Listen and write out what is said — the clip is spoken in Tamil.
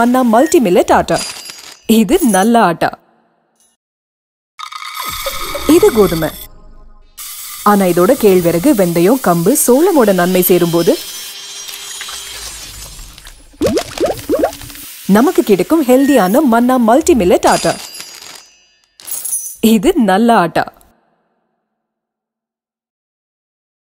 மன்னா மல்டி ஆட்டா இது நல்ல ஆட்டா இது கோதுமை ஆனா இதோட கேழ்விறகு வெந்தயம் கம்பு சோளமோட நன்மை சேரும்போது நமக்கு கிடைக்கும் ஹெல்தியான மன்னா மல்டி ஆட்டா இது நல்ல ஆட்டா